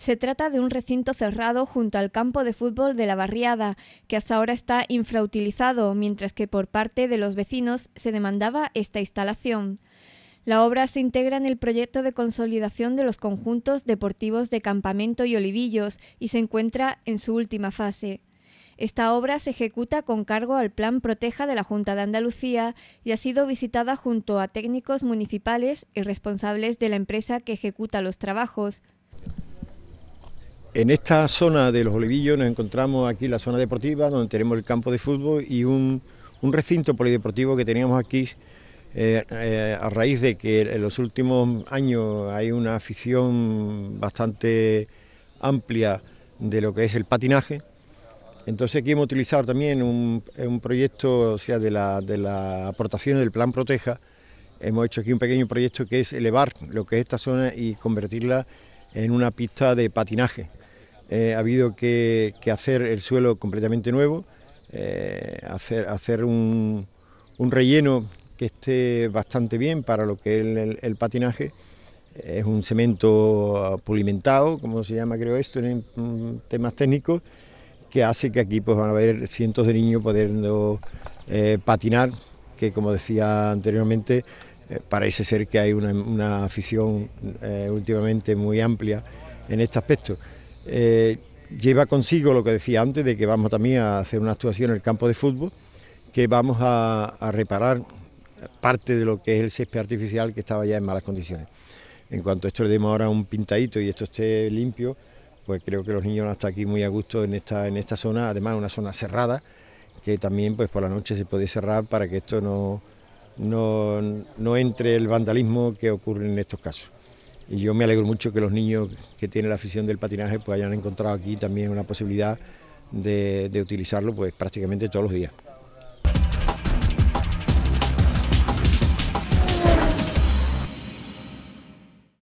Se trata de un recinto cerrado junto al campo de fútbol de la barriada, que hasta ahora está infrautilizado, mientras que por parte de los vecinos se demandaba esta instalación. La obra se integra en el proyecto de consolidación de los conjuntos deportivos de Campamento y Olivillos y se encuentra en su última fase. Esta obra se ejecuta con cargo al Plan Proteja de la Junta de Andalucía y ha sido visitada junto a técnicos municipales y responsables de la empresa que ejecuta los trabajos, en esta zona de los Olivillos nos encontramos aquí la zona deportiva, donde tenemos el campo de fútbol y un, recinto polideportivo que teníamos aquí eh, eh, a raíz de que en los últimos años hay una afición bastante amplia de lo que es el patinaje. Entonces aquí hemos utilizado también un, proyecto, o sea, de la aportación del Plan Proteja, hemos hecho aquí un pequeño proyecto que es elevar lo que es esta zona y convertirla en una pista de patinaje. Eh, ha habido que, hacer el suelo completamente nuevo, eh, hacer, un, relleno que esté bastante bien para lo que es el, patinaje. Es un cemento pulimentado, como se llama creo esto, en, temas técnicos, que hace que aquí pues, van a haber cientos de niños pudiendo eh, patinar, que como decía anteriormente, parece ser que hay una afición últimamente muy amplia en este aspecto. Eh, lleva consigo lo que decía antes de que vamos también a hacer una actuación en el campo de fútbol, que vamos a, reparar parte de lo que es el césped artificial que estaba ya en malas condiciones. En cuanto a esto le demos ahora un pintadito y esto esté limpio, pues creo que los niños van a estar aquí muy a gusto en esta, en esta zona, además una zona cerrada, que también pues por la noche se puede cerrar para que esto no, no entre el vandalismo que ocurre en estos casos y yo me alegro mucho que los niños que tienen la afición del patinaje pues hayan encontrado aquí también una posibilidad de, utilizarlo pues prácticamente todos los días.